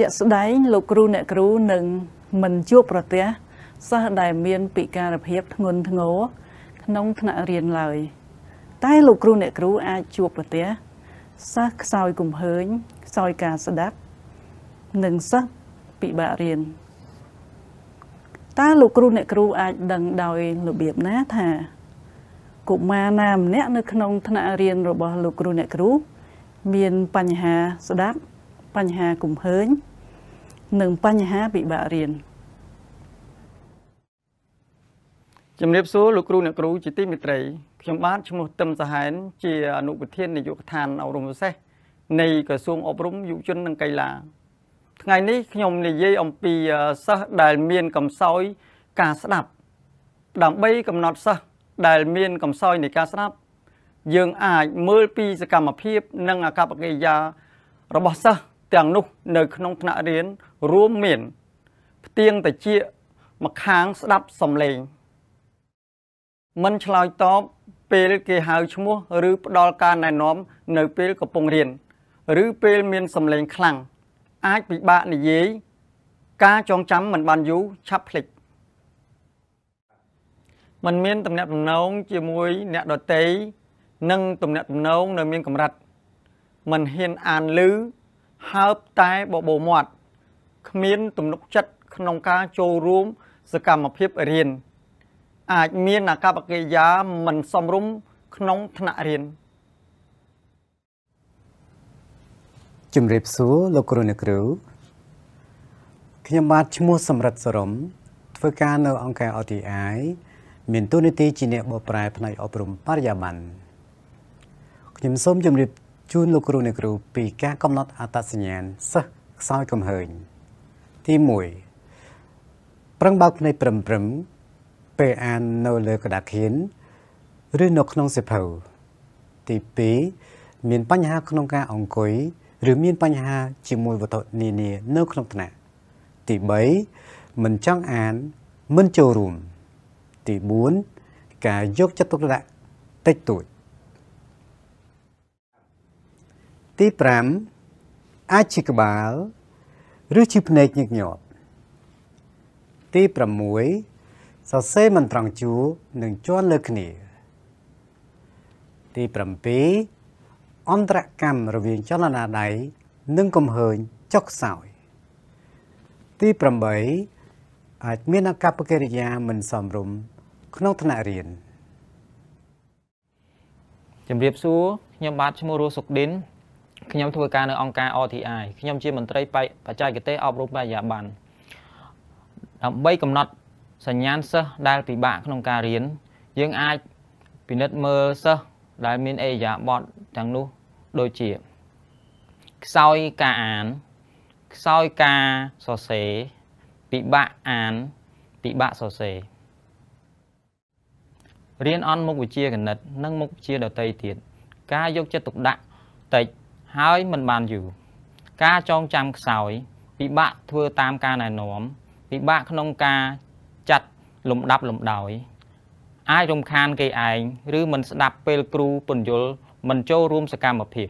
ជាក់ស្ដែងលោកគ្រូអ្នកគ្រូនឹងមិនជួបប្រទះសិស្សដែលមានពិការភាពធ្ងន់ធ្ងរក្នុងថ្នាក់រៀនឡើយ តែលោកគ្រូអ្នកគ្រូអាចជួបប្រទះសិស្សខ្សោយគំហើញខ្សោយការស្ដាប់និងសិស្សពិបាករៀនតើលោកគ្រូអ្នកគ្រូអាចដឹងដោយរបៀបណាថាកុមារណាម្នាក់នៅក្នុងថ្នាក់រៀនរបស់លោកគ្រូអ្នកគ្រូមានបញ្ហាស្ដាប់បញ្ហាគំហើញនិងបញ្ហាពិបាករៀនជំរាបសួរលោកគ្រូអ្នកគ្រូជាទីមេត្រីខ្ញុំបាទឈ្មោះទឹមសហែនជាអនុប្រធាននាយកដ្ឋានអប់រំពិសេសនៃក្រសួងអប់រំយុវជននិងកីឡាថ្ងៃនេះខ្ញុំនិយាយអំពីសិស្សដែលមានកំសោយការស្ដាប់ ដើម្បីកំណត់សិស្សដែលមានកំសោយនៃការស្ដាប់ យើង អាច មើលពីសកម្មភាពនិងអាកប្បកិរិយារបស់សិស្សទាំងនោះនៅក្នុងថ្នាក់រៀនរួមមាន ផ្ទៀងតិចមកខាងស្ដាប់សំឡេងមិនឆ្លើយតបពេលគេហៅឈ្មោះឬផ្ដល់ការណែនាំនៅពេលកំពុងរៀនឬពេលមានសំឡេងខ្លាំងអាចពិបាកនិយាយការចងចាំមិនបានយូរឆាប់ភ្លេចมันមានទំនាក់ទំនងជាមួយ អ្នកដតីនិងទំនាក់ទំនងនៅមានកម្រិតมันហ៊ានអានឮហើបតែបបោមាត់គ្មាន ទំនុកចិត្តក្នុងការចូលរួម សកម្មភាពរៀនអាចមានអាកប្បកិរិយាមិនសមរម្យក្នុងថ្នាក់រៀនជំរាបសួរលោកគ្រូអ្នកគ្រូខ្ញុំបាទឈ្មោះសំរិទ្ធសរមធ្វើការនៅ អង្គការ OTI មានតួនាទី ជាអ្នកបកប្រែផ្នែកអប់រំបរិយាបន្នខ្ញុំសូមជម្រាបជូនលោកគ្រូអ្នកគ្រូពីការកំណត់អត្តសញ្ញាណសិស្សខ្សោយកំហើញ ទី1ប្រឹងបើកភ្នែកព្រឹមព្រឹម ពេលអាននៅលើក្តារខៀនឬនៅក្នុងសៀវភៅទី2មាន បញ្ហាក្នុងការ អង្គុយឬមានបញ្ហាជាមួយវត្ថុនានានៅក្នុងថ្នាក់ ទី3មិនចង់អានមិនចូលរួមទី4ការយកចិត្តទុកដាក់តិចតួចទី5អាចជាក្បាល ឬជាភ្នែកញឹកញាប់ទី6សរសេរមិនត្រង់ជួរនិងជន់លើគ្នា ទី7អន្តរកម្មរវាងចលនាដៃនិងកំហើញចុកខ្សោយទី8អាចមានអកប្បកិរិយាមិនសមរម្យក្នុងថ្នាក់រៀនជំរាបសួរខ្ញុំបាទឈ្មោះរស់សុកឌិនខ្ញុំធ្វើការនៅអង្គការ OTI ខ្ញុំជាមន្ត្រីបច្ចេកទេសអប់រំបរិយាបន្នដើម្បីកំណត់ សញ្ញាណសិស្សដែលពិបាកក្នុងការរៀនយើងអាចពិនិត្យមើលសិស្សដែលមានអេយ៉ាបតទាំងនោះដូចជាខ្សោយការអានខ្សោយការសរសេរពិបាកអានពិបាកសរសេររៀនអនមុខវិជ្ជាគណិតនិងមុខវិជ្ជាដទៃទៀតការយកចិត្តទុកដាក់តិចហើយមិនបានយូរការចងចាំខ្សោយពិបាកធ្វើតាមការណែនាំពិបាកក្នុងការចាត់លំដាប់លំដោយ អាចរំខានគេឯងឬ មិនស្ដាប់ពេលគ្រូពន្យល់មិនចូលរួមសកម្មភាព